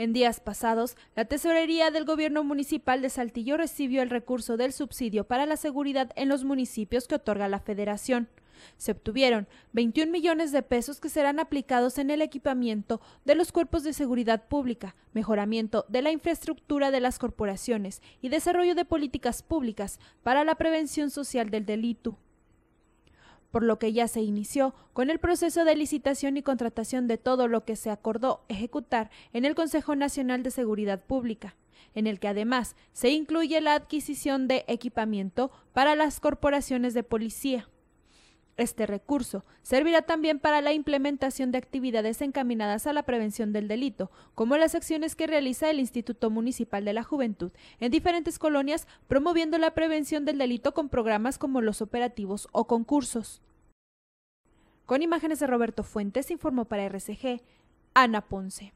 En días pasados, la Tesorería del Gobierno Municipal de Saltillo recibió el recurso del subsidio para la seguridad en los municipios que otorga la Federación. Se obtuvieron 21 millones de pesos que serán aplicados en el equipamiento de los cuerpos de seguridad pública, mejoramiento de la infraestructura de las corporaciones y desarrollo de políticas públicas para la prevención social del delito por lo que ya se inició con el proceso de licitación y contratación de todo lo que se acordó ejecutar en el Consejo Nacional de Seguridad Pública, en el que además se incluye la adquisición de equipamiento para las corporaciones de policía. Este recurso servirá también para la implementación de actividades encaminadas a la prevención del delito, como las acciones que realiza el Instituto Municipal de la Juventud en diferentes colonias, promoviendo la prevención del delito con programas como los operativos o concursos. Con imágenes de Roberto Fuentes, informó para RCG, Ana Ponce.